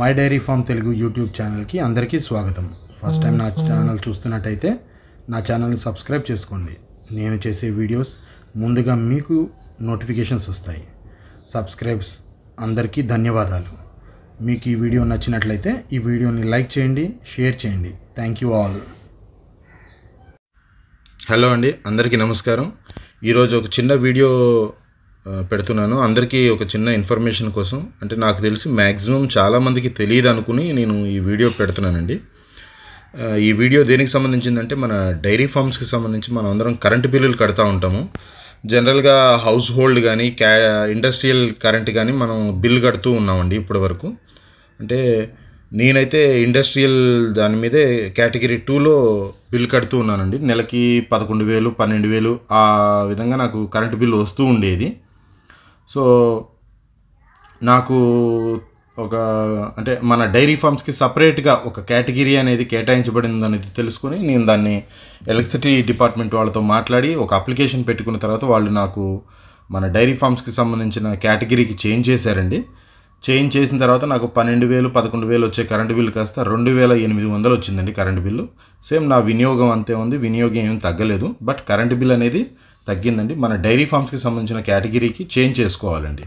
my dairy farm Telugu YouTube ఛానల్కి అందరికీ స్వాగతం ఫస్ట్ టైం నా ఛానల్ చూస్తున్నట్టయితే నా ఛానల్ని సబ్స్క్రైబ్ చేసుకోండి నేను చేసే వీడియోస్ ముందుగా మీకు నోటిఫికేషన్స్ వస్తాయి సబ్స్క్రైబ్స్ అందరికీ ధన్యవాదాలు మీకు ఈ వీడియో నచ్చినట్లయితే ఈ వీడియోని లైక్ చేయండి షేర్ చేయండి థ్యాంక్ యూ ఆల్ హలో అండి అందరికీ నమస్కారం ఈరోజు ఒక చిన్న వీడియో పెడుతున్నాను అందరికీ ఒక చిన్న ఇన్ఫర్మేషన్ కోసం అంటే నాకు తెలిసి మ్యాక్సిమం చాలామందికి తెలియదు అనుకుని నేను ఈ వీడియో పెడుతున్నానండి ఈ వీడియో దేనికి సంబంధించిందంటే మన డైరీ ఫామ్స్కి సంబంధించి మనం అందరం కరెంటు బిల్లులు కడతా ఉంటాము జనరల్గా హౌస్ హోల్డ్ కానీ క్యా ఇండస్ట్రియల్ కరెంట్ కానీ మనం బిల్ కడుతూ ఉన్నామండి ఇప్పటి వరకు అంటే నేనైతే ఇండస్ట్రియల్ దాని మీదే కేటగిరీ టూలో బిల్ కడుతూ ఉన్నానండి నెలకి పదకొండు వేలు పన్నెండు వేలు ఆ విధంగా నాకు కరెంటు బిల్ వస్తూ ఉండేది సో నాకు ఒక అంటే మన డైరీ ఫామ్స్కి సపరేట్గా ఒక కేటగిరీ అనేది కేటాయించబడింది అనేది తెలుసుకుని నేను దాన్ని ఎలక్ట్రిసిటీ డిపార్ట్మెంట్ వాళ్ళతో మాట్లాడి ఒక అప్లికేషన్ పెట్టుకున్న తర్వాత వాళ్ళు నాకు మన డైరీ ఫామ్స్కి సంబంధించిన కేటగిరీకి చేంజ్ చేశారండి చేంజ్ చేసిన తర్వాత నాకు పన్నెండు వేలు పదకొండు వేలు వచ్చే కరెంటు బిల్లు కాస్త రెండు వేల ఎనిమిది వందలు వచ్చిందండి కరెంటు బిల్లు సేమ్ నా వినియోగం అంతే ఉంది వినియోగం ఏమి తగ్గలేదు బట్ కరెంటు బిల్ అనేది తగ్గిందండి మన డైరీ ఫామ్స్కి సంబంధించిన కేటగిరీకి చేంజ్ చేసుకోవాలండి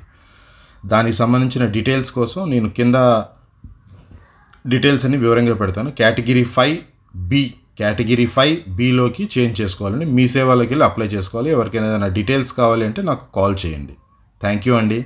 దానికి సంబంధించిన డీటెయిల్స్ కోసం నేను కింద డీటెయిల్స్ అన్ని వివరంగా పెడతాను category five B category five బిలోకి చేంజ్ చేసుకోవాలండి మీ సేవలోకి వెళ్ళి అప్లై చేసుకోవాలి ఎవరికైనా ఏదైనా డీటెయిల్స్ కావాలి అంటే నాకు కాల్ చేయండి థ్యాంక్ యూ అండి